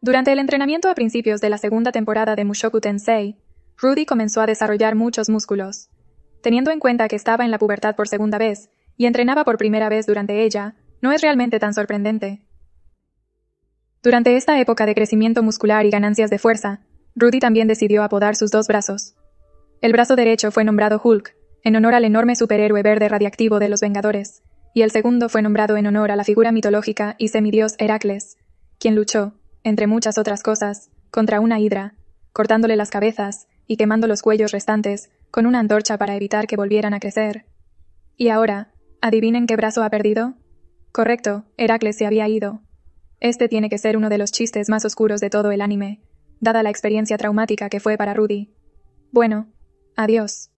Durante el entrenamiento a principios de la segunda temporada de Mushoku Tensei, Rudy comenzó a desarrollar muchos músculos. Teniendo en cuenta que estaba en la pubertad por segunda vez y entrenaba por primera vez durante ella, no es realmente tan sorprendente. Durante esta época de crecimiento muscular y ganancias de fuerza, Rudy también decidió apodar sus dos brazos. El brazo derecho fue nombrado Hulk, en honor al enorme superhéroe verde radiactivo de los Vengadores, y el segundo fue nombrado en honor a la figura mitológica y semidios Heracles, quien luchó, entre muchas otras cosas, contra una hidra, cortándole las cabezas y quemando los cuellos restantes con una antorcha para evitar que volvieran a crecer. Y ahora, adivinen qué brazo ha perdido. Correcto, Heracles se había ido. Este tiene que ser uno de los chistes más oscuros de todo el anime, dada la experiencia traumática que fue para Rudy. Bueno, adiós.